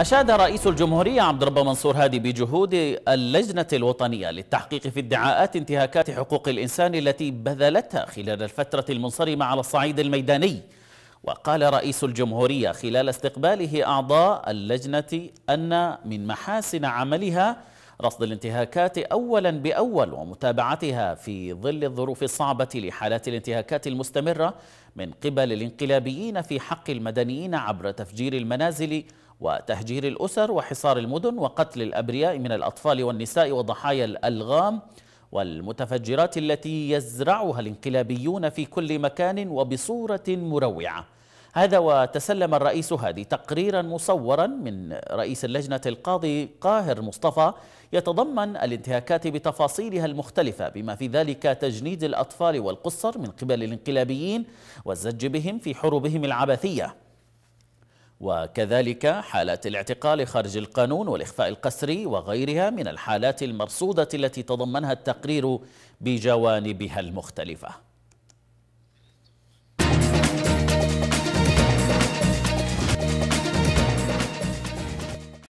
أشاد رئيس الجمهورية عبد الرب منصور هادي بجهود اللجنة الوطنية للتحقيق في ادعاءات انتهاكات حقوق الإنسان التي بذلتها خلال الفترة المنصرمة على الصعيد الميداني وقال رئيس الجمهورية خلال استقباله أعضاء اللجنة أن من محاسن عملها رصد الانتهاكات أولا بأول ومتابعتها في ظل الظروف الصعبة لحالات الانتهاكات المستمرة من قبل الانقلابيين في حق المدنيين عبر تفجير المنازل وتهجير الأسر وحصار المدن وقتل الأبرياء من الأطفال والنساء وضحايا الألغام والمتفجرات التي يزرعها الانقلابيون في كل مكان وبصورة مروعة هذا وتسلم الرئيس هادي تقريرا مصورا من رئيس اللجنة القاضي قاهر مصطفى يتضمن الانتهاكات بتفاصيلها المختلفة بما في ذلك تجنيد الأطفال والقصر من قبل الانقلابيين والزج بهم في حروبهم العبثية وكذلك حالات الاعتقال خارج القانون والإخفاء القسري وغيرها من الحالات المرصودة التي تضمنها التقرير بجوانبها المختلفة